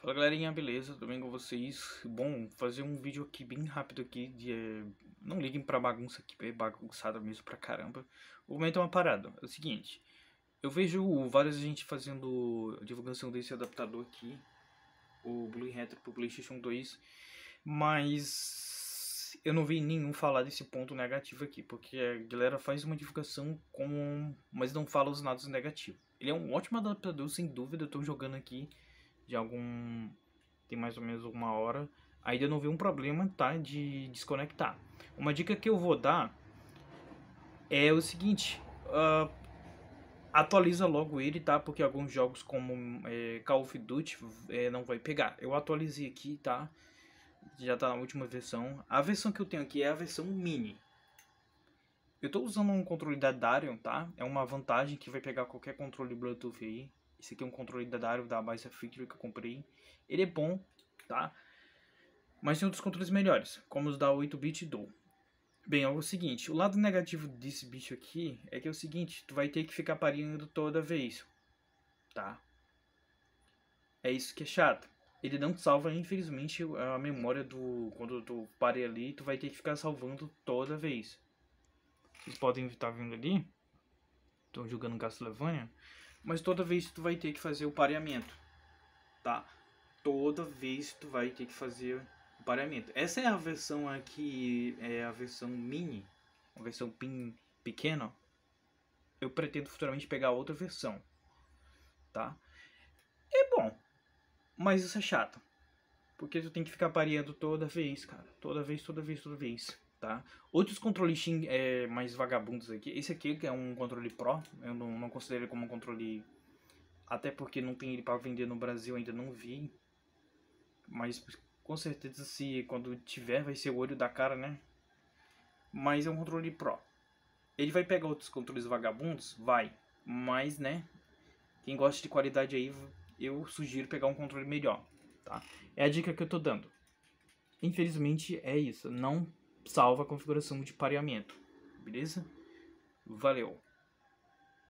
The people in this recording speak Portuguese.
Fala galerinha, beleza? Tudo bem com vocês? Bom, fazer um vídeo aqui bem rápido aqui de... Eh, não liguem pra bagunça aqui, é bagunçada mesmo pra caramba. O momento é uma parada, é o seguinte. Eu vejo várias gente fazendo divulgação desse adaptador aqui. O Blue Retro pro Playstation 2. Mas... Eu não vi nenhum falar desse ponto negativo aqui, porque a galera faz uma divulgação com... Mas não fala os lados negativos. Ele é um ótimo adaptador, sem dúvida, eu tô jogando aqui de algum. tem mais ou menos uma hora. Ainda não vi um problema, tá? De desconectar. Uma dica que eu vou dar é o seguinte. Uh, atualiza logo ele, tá? Porque alguns jogos como é, Call of Duty é, não vai pegar. Eu atualizei aqui, tá? Já tá na última versão. A versão que eu tenho aqui é a versão mini. Eu tô usando um controle da Darion, tá? É uma vantagem que vai pegar qualquer controle Bluetooth aí. Esse aqui é um controle da Dario da Baisa Factory que eu comprei. Ele é bom, tá? Mas tem outros controles melhores, como os da 8-bit do. Bem, é o seguinte, o lado negativo desse bicho aqui é que é o seguinte, tu vai ter que ficar parindo toda vez, tá? É isso que é chato. Ele não salva, infelizmente, a memória do... Quando tu pare ali, tu vai ter que ficar salvando toda vez. Vocês podem estar tá vendo ali, estão jogando Castlevania. Mas toda vez tu vai ter que fazer o pareamento, tá? Toda vez tu vai ter que fazer o pareamento. Essa é a versão aqui, é a versão mini, uma versão pin pequena. Eu pretendo futuramente pegar outra versão, tá? É bom, mas isso é chato. Porque tu tem que ficar pareando toda vez, cara. Toda vez, toda vez, toda vez tá? Outros controles é, mais vagabundos aqui, esse aqui é um controle Pro, eu não, não considero ele como um controle, até porque não tem ele para vender no Brasil, ainda não vi, mas com certeza se quando tiver vai ser o olho da cara, né? Mas é um controle Pro. Ele vai pegar outros controles vagabundos? Vai. Mas, né? Quem gosta de qualidade aí, eu sugiro pegar um controle melhor, tá? É a dica que eu tô dando. Infelizmente é isso. Não salva a configuração de pareamento. Beleza? Valeu!